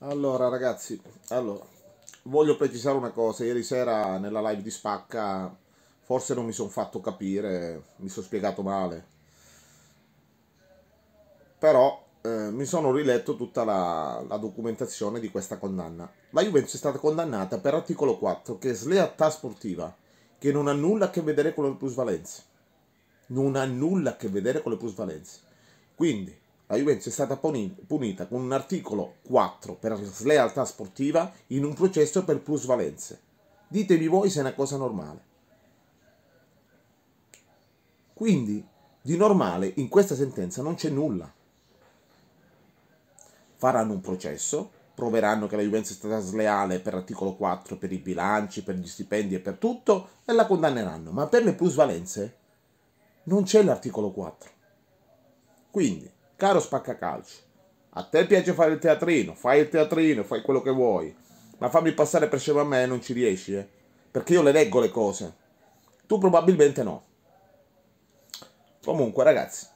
Allora ragazzi, allora, voglio precisare una cosa, ieri sera nella live di Spacca forse non mi sono fatto capire, mi sono spiegato male, però eh, mi sono riletto tutta la, la, documentazione di questa condanna. La Juventus è stata condannata per articolo 4 che è slealtà sportiva, che non ha nulla a che vedere con le plusvalenze, non ha nulla a che vedere con le plusvalenze, quindi la Juventus è stata punita con un articolo 4 per slealtà sportiva in un processo per plusvalenze. Ditemi voi se è una cosa normale. Quindi, di normale in questa sentenza non c'è nulla. Faranno un processo, proveranno che la Juventus è stata sleale per l'articolo 4, per i bilanci, per gli stipendi e per tutto, e la condanneranno. Ma per le plusvalenze non c'è l'articolo 4. Quindi, Caro spaccacalcio, a te piace fare il teatrino, fai il teatrino, fai quello che vuoi, ma fammi passare per scemo a me e non ci riesci, eh? Perché io le leggo le cose. Tu probabilmente no. Comunque, ragazzi,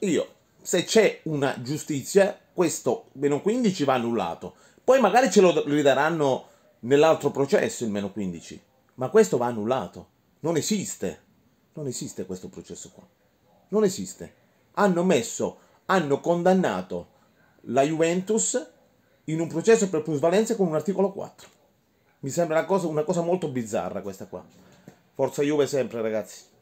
io, se c'è una giustizia, questo meno 15 va annullato. Poi magari ce lo ridaranno nell'altro processo il meno 15, ma questo va annullato. Non esiste. Non esiste questo processo qua. Non esiste. Hanno messo hanno condannato la Juventus in un processo per plusvalenza con un articolo 4. Mi sembra una cosa, una cosa molto bizzarra questa qua. Forza Juve sempre ragazzi.